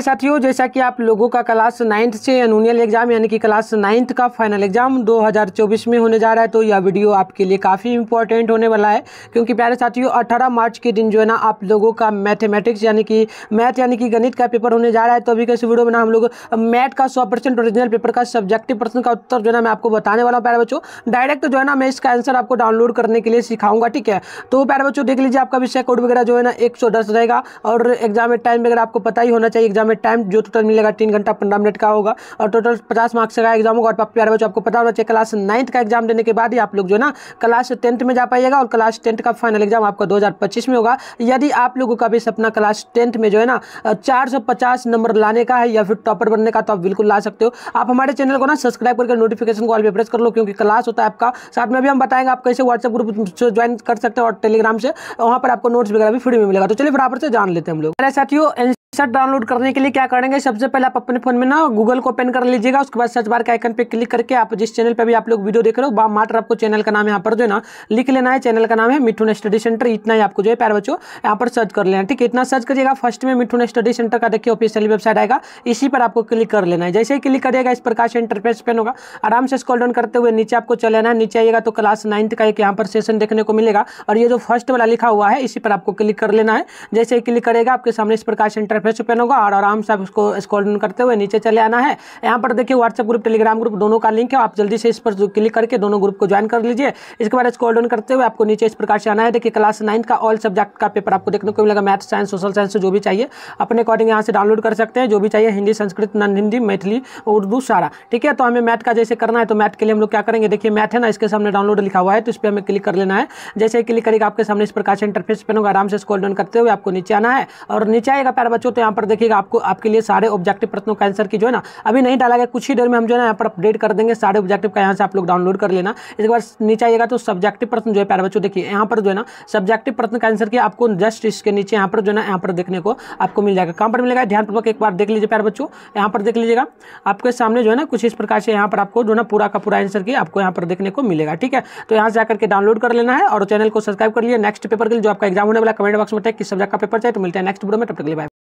साथियों जैसा कि आप लोगों का क्लास नाइन्थ से एनुअल एग्जाम यानी कि क्लास नाइन्थ का फाइनल एग्जाम 2024 में होने जा रहा है तो यह वीडियो आपके लिए काफ़ी इंपॉर्टेंट होने वाला है क्योंकि प्यारे साथियों 18 मार्च के दिन जो है ना आप लोगों का मैथमेटिक्स यानी कि मैथ यानी कि गणित का पेपर होने जा रहा है तो अभी कैसे वीडियो में ना हम लोग मैथ का सौ ओरिजिनल पेपर का सब्जेक्टिव प्रश्न का उत्तर जो है ना मैं आपको बताने वाला हूँ प्यारे बच्चों डायरेक्ट जो है ना मैं इसका आंसर आपको डाउनलोड करने के लिए सिखाऊंगा ठीक है तो प्यारे बच्चों देख लीजिए आपका विषय कोड वगैरह जो है ना एक रहेगा और एग्जाम टाइम वगैरह आपको पता ही होना चाहिए एग्जाम एग्जाम में टाइम जो टोटल मिलेगा तीन घंटा पंद्रह मिनट का होगा और टोटल पचास मार्क्स का एग्जाम होगा और प्यारे बच्चों आपको पता होना चाहिए क्लास नाइन्थ का एग्जाम देने के बाद ही आप लोग जो ना क्लास टेंथ में जा पाइएगा और क्लास टेंथ का फाइनल एग्जाम आपका दो में होगा यदि आप लोगों का भी सपना क्लास टेंथ में जो है ना चार नंबर लाने का है या फिर टॉपर बनने का तो आप बिल्कुल ला सकते हो आप हमारे चैनल को ना सब्सक्राइब करके नोटिफिकेशन को ऑल पे प्रेस कर लो क्योंकि क्लास होता है आपका साथ में भी हम बताएंगे आप कैसे व्हाट्सएप ग्रुप से ज्वाइन कर सकते हो और टेलीग्राम से वहां पर आपको नोट्स वगैरह भी फ्री में मिलेगा तो चलिए फिर आप से जान लेते हैं हम लोग साथियों डाउनलोड करने के लिए क्या करेंगे सबसे पहले आप अपने फोन में ना गूगल को ओपन कर लीजिएगा उसके बाद सर्च बार के आइकन पे क्लिक करके आप जिस चैनल पे भी आप लोग वीडियो देख रहे हो मात्र आपको चैनल का नाम यहाँ पर जो है ना लिख लेना है चैनल का नाम है मिठुन स्टडी सेंटर इतना ही आपको जो है प्यार बच्चों यहाँ पर सर्च कर लेना ठीक है इतना सर्च करिएगा फर्स्ट में मिठुन स्टडी सेंटर का देखिए ऑफिशियल वेबसाइट आएगा इसी पर आपको क्लिक कर लेना है जैसे ही क्लिक करिएगा इस प्रकार से इंटरफेस पेन होगा आराम से स्कॉल डाउन करते हुए नीचे आपको चले आना है नीचे आइएगा तो क्लास नाइन्थ का एक यहाँ पर सेशन देखने को मिलेगा और ये जो फर्स्ट वाला लिखा हुआ है इसी पर आपको क्लिक कर लेना है जैसे ही क्लिक करेगा आपके सामने इस प्रकार से इंटरफेस पेन होगा और आराम से आप इसको स्कॉल डाउन करते हुए नीचे चले आना है यहाँ पर देखिए व्हाट्सएप ग्रुप टेलीग्राम ग्रुप दोनों का लिंक है आप जल्दी से इस पर क्लिक करके दोनों ग्रुप को ज्वाइन कर लीजिए इसके बाद स्कॉल डाउन करते हुए आपको नीचे इस प्रकार से आना है देखिए क्लास नाइन्थ का ऑल सब्जेक्ट का पेपर आपको देखने को मिलेगा मैथ साइंस सोशल साइंस जो भी चाहिए अपने अकॉर्डिंग यहाँ से डाउनलोड कर सकते हैं जो भी चाहिए हिंदी संस्कृत नन हिंदी मैथिली उर्दू सारा ठीक है तो हमें मैथ का जैसे करना है तो मैथ के लिए हम लोग क्या करेंगे देखिए मैथ है ना इसके सामने डाउनलोड लिखा हुआ है तो इस पर हमें क्लिक कर लेना है जैसे ही क्लिक करेगा आपके सामने इस प्रकार से इंटरफेस पेन होगा आराम से स्कॉल डाउन करते हुए आपको नीचे आना है और नीचे आएगा प्यार बच्चों तो यहाँ पर देखिएगा आपको आपको आपके लिए सारे ऑब्जेक्टिव प्रश्नों का आंसर की जो है ना अभी नहीं डाला गया कुछ ही देर में हम जो है यहाँ पर अपडेट कर देंगे सारे ऑब्जेक्टिव का यहाँ से आप लोग डाउनलोड कर लेना इसके बाद नीचे आइएगा तो सब्जेक्टिव प्रश्न जो है प्यार बच्चों देखिए यहाँ पर जो है ना सब्जेक्टिव प्रश्न का आंसर किया आपको जस्ट इसके नीचे यहाँ पर जो है ना यहाँ पर देखने को आपको मिल जाएगा कहाँ पर मिलेगा ध्यानपूर्वक एक बार देख लीजिए प्यार बच्चों यहाँ पर देख लीजिएगा आपके सामने जो है ना कुछ इस प्रकार से यहाँ पर आपको जो ना पूरा का पूरा आंसर की आपको यहाँ पर देखने को मिलेगा ठीक है तो यहाँ से आकर के डाउनलोड कर लेना है और चैनल को सब्सक्राइब कर लिए नेक्स्ट पेपर के लिए जो आपका एग्जाम होने वाला कमेंट बॉक्स में टेक किस सब्जेक्ट का पेपर चाहिए तो मिलते हैं नेक्स्ट वीडियो में तब तक के लिए